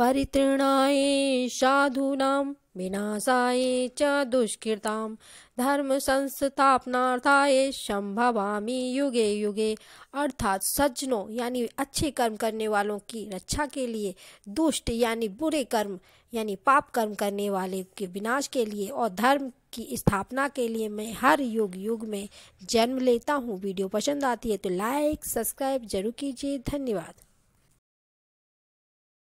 परितृणाए साधूना विनाशाए च धर्म धर्मसंस्थापनार्थाय संभवामी युगे युगे अर्थात सज्जनों यानी अच्छे कर्म करने वालों की रक्षा के लिए दुष्ट यानी बुरे कर्म यानी पाप कर्म करने वाले के विनाश के लिए और धर्म की स्थापना के लिए मैं हर युग युग में जन्म लेता हूँ वीडियो पसंद आती है तो लाइक सब्सक्राइब जरूर कीजिए धन्यवाद